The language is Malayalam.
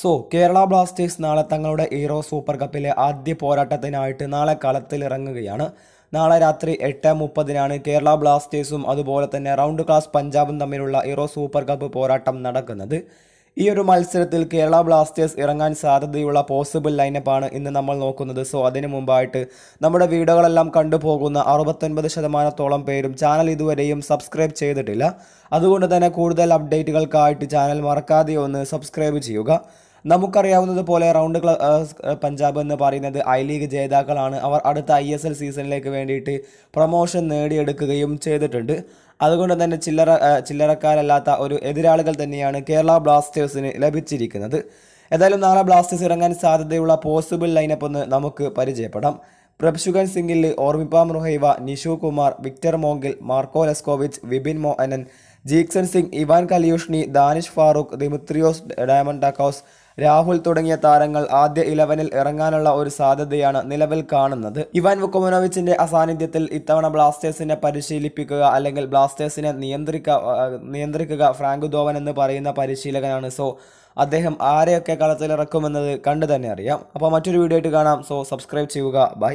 സോ കേരള ബ്ലാസ്റ്റേഴ്സ് നാളെ തങ്ങളുടെ ഹീറോ സൂപ്പർ കപ്പിലെ ആദ്യ പോരാട്ടത്തിനായിട്ട് നാളെ കളത്തിൽ ഇറങ്ങുകയാണ് നാളെ രാത്രി എട്ട് മുപ്പതിനാണ് കേരള ബ്ലാസ്റ്റേഴ്സും അതുപോലെ തന്നെ റൗണ്ട് ക്ലാസ് പഞ്ചാബും തമ്മിലുള്ള ഹീറോ സൂപ്പർ കപ്പ് പോരാട്ടം നടക്കുന്നത് ഈ ഒരു മത്സരത്തിൽ കേരള ബ്ലാസ്റ്റേഴ്സ് ഇറങ്ങാൻ സാധ്യതയുള്ള പോസിബിൾ ലൈനപ്പാണ് ഇന്ന് നമ്മൾ നോക്കുന്നത് സോ അതിനു മുമ്പായിട്ട് നമ്മുടെ വീഡിയോകളെല്ലാം കണ്ടുപോകുന്ന അറുപത്തൊൻപത് ശതമാനത്തോളം പേരും ചാനൽ ഇതുവരെയും സബ്സ്ക്രൈബ് ചെയ്തിട്ടില്ല അതുകൊണ്ട് തന്നെ കൂടുതൽ അപ്ഡേറ്റുകൾക്കായിട്ട് ചാനൽ മറക്കാതെ ഒന്ന് സബ്സ്ക്രൈബ് ചെയ്യുക നമുക്കറിയാവുന്നത് പോലെ റൗണ്ട് പഞ്ചാബ് എന്ന് പറയുന്നത് ഐ ലീഗ് ജേതാക്കളാണ് അവർ അടുത്ത ഐ എസ് എൽ സീസണിലേക്ക് വേണ്ടിയിട്ട് പ്രൊമോഷൻ നേടിയെടുക്കുകയും ചെയ്തിട്ടുണ്ട് അതുകൊണ്ട് തന്നെ ചില്ലറ ചില്ലറക്കാരല്ലാത്ത ഒരു എതിരാളികൾ തന്നെയാണ് കേരള ബ്ലാസ്റ്റേഴ്സിന് ലഭിച്ചിരിക്കുന്നത് ഏതായാലും നാളെ ബ്ലാസ്റ്റേഴ്സ് ഇറങ്ങാൻ സാധ്യതയുള്ള പോസിബിൾ ലൈനപ്പ് ഒന്ന് നമുക്ക് പരിചയപ്പെടാം പ്രഭ്ശുഗൻ സിംഗിൽ Hormipam Ruivah Nishu Kumar Victor Mongil Marko Leskovic Vibin Mohanan Jeakson Singh Ivan Kaliuzhnyi Danish Farooq Dimitrios Diamantakos Rahul തുടങ്ങിയ താരങ്ങൾ ആദ്യ ഇലവനിൽ ഇറങ്ങാനുള്ള ഒരു സാധ്യതയാണ് നിലവിൽ കാണുന്നത് ഇവാൻ വുക്കോമനോവിച്ചിന്റെ അസാന്നിധ്യത്തിൽ ഇത്തവണ ബ്ലാസ്റ്റേഴ്സിനെ പരിശീലിപ്പിക്കുക അല്ലെങ്കിൽ ബ്ലാസ്റ്റേഴ്സിനെ നിയന്ത്രിക്ക നിയന്ത്രിക്കുക ഫ്രാങ്ക് ധോവൻ എന്ന് പറയുന്ന പരിശീലകനാണ് സോ അദ്ദേഹം ആരെയൊക്കെ കളത്തിലിറക്കുമെന്നത് കണ്ടു തന്നെ അറിയാം അപ്പോൾ മറ്റൊരു വീഡിയോ ആയിട്ട് കാണാം സോ സബ്സ്ക്രൈബ് ചെയ്യുക ബൈ